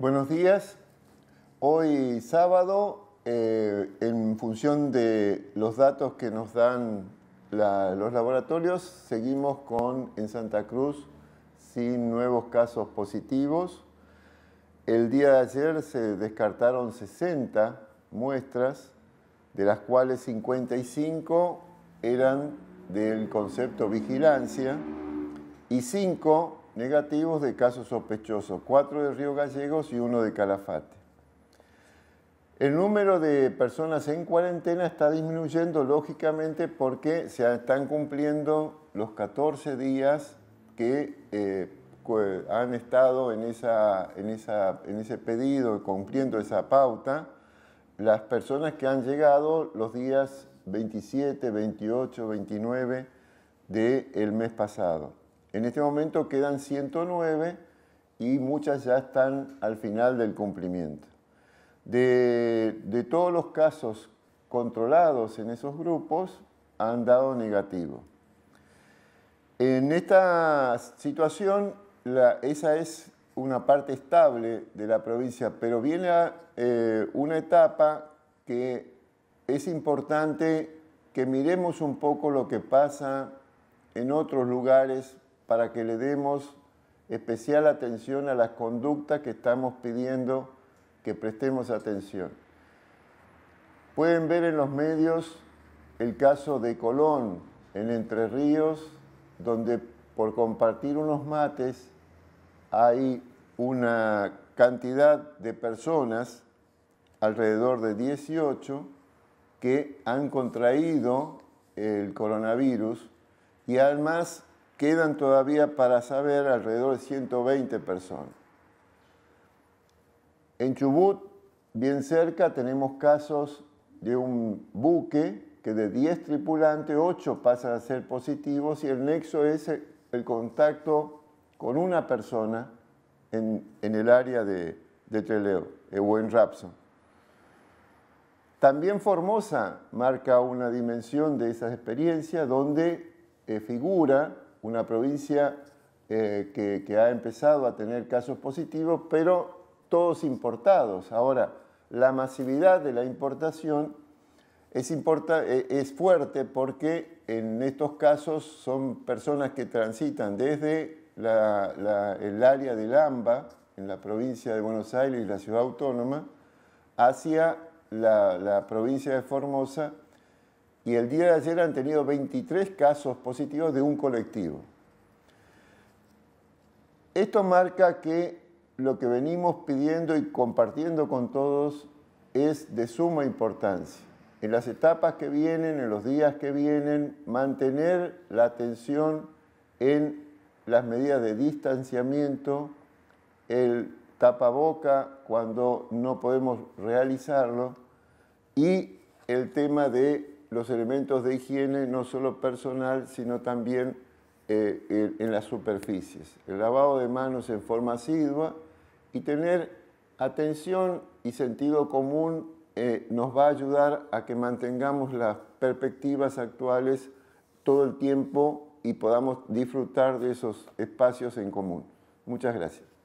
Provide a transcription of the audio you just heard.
Buenos días. Hoy sábado, eh, en función de los datos que nos dan los laboratorios, seguimos con en Santa Cruz sin nuevos casos positivos. El día de ayer se descartaron 60 muestras, de las cuales 55 eran del concepto vigilancia y 5 negativos de casos sospechosos, cuatro de Río Gallegos y uno de Calafate. El número de personas en cuarentena está disminuyendo lógicamente porque se están cumpliendo los 14 días que eh, han estado en, en, ese pedido, cumpliendo esa pauta, las personas que han llegado los días 27, 28, 29 del mes pasado. En este momento quedan 109 y muchas ya están al final del cumplimiento. De, todos los casos controlados en esos grupos, han dado negativo. En esta situación, esa es una parte estable de la provincia, pero viene eh, una etapa que es importante que miremos un poco lo que pasa en otros lugares para que le demos especial atención a las conductas que estamos pidiendo que prestemos atención. Pueden ver en los medios el caso de Colón en Entre Ríos, donde por compartir unos mates hay una cantidad de personas, alrededor de 18, que han contraído el coronavirus y además Quedan todavía para saber alrededor de 120 personas. En Chubut, bien cerca, tenemos casos de un buque que de 10 tripulantes, 8 pasan a ser positivos y el nexo es el contacto con una persona en, el área de, de Treleo, o en Rapson. También Formosa marca una dimensión de esas experiencias donde eh, figura una provincia eh, que, ha empezado a tener casos positivos, pero todos importados. Ahora, la masividad de la importación es, e, es fuerte porque en estos casos son personas que transitan desde el área de Lamba, en la provincia de Buenos Aires y la ciudad autónoma, hacia la provincia de Formosa, y el día de ayer han tenido 23 casos positivos de un colectivo. Esto marca que lo que venimos pidiendo y compartiendo con todos es de suma importancia. En las etapas que vienen, en los días que vienen, mantener la atención en las medidas de distanciamiento, el tapaboca cuando no podemos realizarlo y el tema de los elementos de higiene, no solo personal, sino también eh, en las superficies. El lavado de manos en forma asidua y tener atención y sentido común eh, nos va a ayudar a que mantengamos las perspectivas actuales todo el tiempo y podamos disfrutar de esos espacios en común. Muchas gracias.